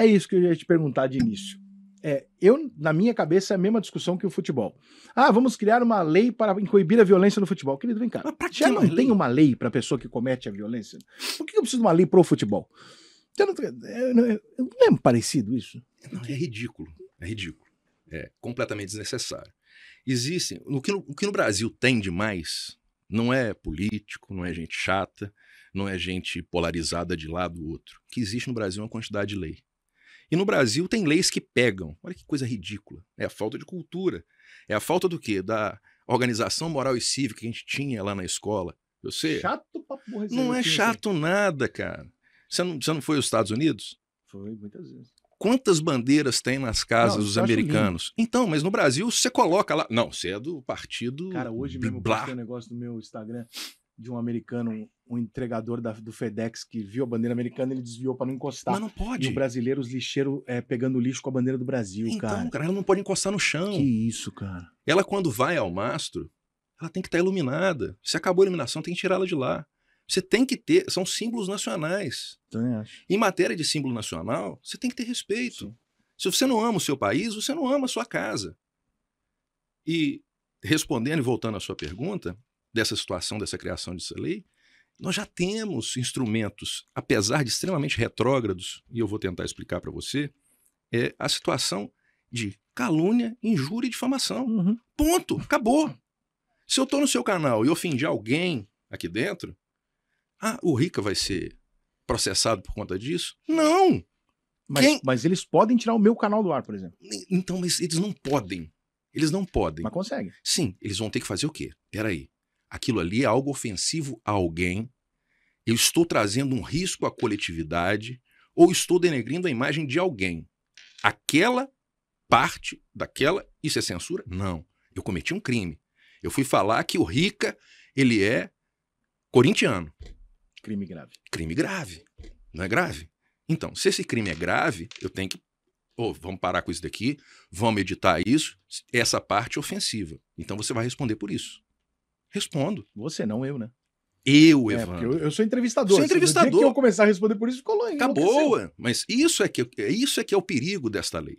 É isso que eu ia te perguntar de início. É, eu, na minha cabeça, é a mesma discussão que o futebol. Ah, vamos criar uma lei para coibir a violência no futebol. Querido, vem cá. Mas já não lei? tem uma lei para a pessoa que comete a violência? Por que eu preciso de uma lei pro futebol? não, é, não, é, não parecido isso. Não, é ridículo. É ridículo. É completamente desnecessário. Existem. O que, no, o que no Brasil tem demais não é político, não é gente chata, não é gente polarizada de lado ou outro. O que existe no Brasil é uma quantidade de lei e no Brasil tem leis que pegam. Olha que coisa ridícula. É a falta de cultura. É a falta do quê? Da organização moral e cívica que a gente tinha lá na escola. Eu sei. Chato pra porra. Não é chato assim. nada, cara. Você não, você não foi aos Estados Unidos? Foi, muitas vezes. Quantas bandeiras tem nas casas dos americanos? Lindo. Então, mas no Brasil você coloca lá. Não, você é do partido. Cara, hoje mesmo blá. eu postei um negócio do meu Instagram de um americano, um entregador da, do FedEx que viu a bandeira americana, ele desviou para não encostar. Mas não pode. E o brasileiro, os lixeiros é, pegando lixo com a bandeira do Brasil, então, cara. Então, cara, ela não pode encostar no chão. Que isso, cara. Ela, quando vai ao mastro, ela tem que estar tá iluminada. Se acabou a iluminação, tem que tirá-la de lá. Você tem que ter, são símbolos nacionais. Também acho. Em matéria de símbolo nacional, você tem que ter respeito. Sim. Se você não ama o seu país, você não ama a sua casa. E respondendo e voltando à sua pergunta, dessa situação, dessa criação dessa lei, nós já temos instrumentos, apesar de extremamente retrógrados, e eu vou tentar explicar para você, é a situação de calúnia, injúria e difamação. Uhum. Ponto, acabou. Se eu estou no seu canal e ofendi alguém aqui dentro, ah, o Rica vai ser processado por conta disso? Não! Mas, Quem... mas eles podem tirar o meu canal do ar, por exemplo. Então, mas eles não podem. Eles não podem. Mas conseguem. Sim, eles vão ter que fazer o quê? Peraí aquilo ali é algo ofensivo a alguém, eu estou trazendo um risco à coletividade ou estou denegrindo a imagem de alguém. Aquela parte daquela, isso é censura? Não. Eu cometi um crime. Eu fui falar que o Rica, ele é corintiano. Crime grave. Crime grave. Não é grave? Então, se esse crime é grave, eu tenho que. Oh, vamos parar com isso daqui, vamos editar isso, essa parte é ofensiva. Então você vai responder por isso. Respondo. Você não, eu, né? Eu, é, Evandro. eu, eu, sou entrevistador. Sou entrevistador. Se que eu começar a responder por isso, colou Acabou. Mas isso é, que, é isso é que é o perigo desta lei.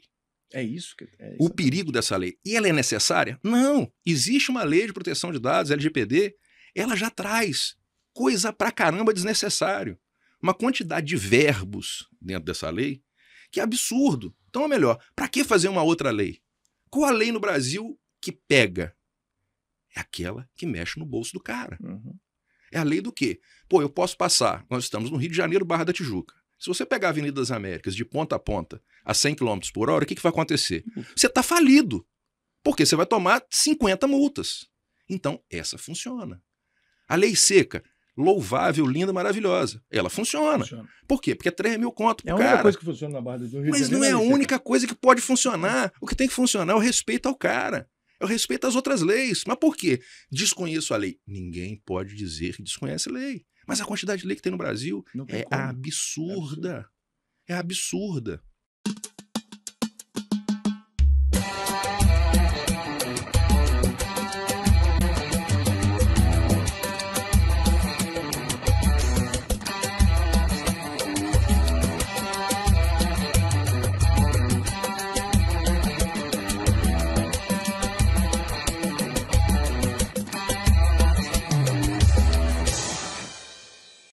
É isso que. É o perigo dessa lei. E ela é necessária? Não. Existe uma lei de proteção de dados, LGPD, ela já traz coisa pra caramba desnecessário. Uma quantidade de verbos dentro dessa lei que é absurdo. Então é melhor. Para que fazer uma outra lei? Qual a lei no Brasil que pega? é aquela que mexe no bolso do cara. Uhum. É a lei do quê? Pô, eu posso passar. Nós estamos no Rio de Janeiro, Barra da Tijuca. Se você pegar a Avenida das Américas de ponta a ponta a 100 km por hora, o que, que vai acontecer? Uhum. Você está falido. Porque você vai tomar 50 multas. Então, essa funciona. A lei seca, louvável, linda, maravilhosa. Ela funciona. funciona. Por quê? Porque é 3 mil conto. É a única coisa que funciona na Barra do Rio Mas não é, é a é única coisa que pode funcionar. O que tem que funcionar é o respeito ao cara. Eu respeito as outras leis. Mas por quê? Desconheço a lei. Ninguém pode dizer que desconhece a lei. Mas a quantidade de lei que tem no Brasil é, é absurda. é absurda. É absurda.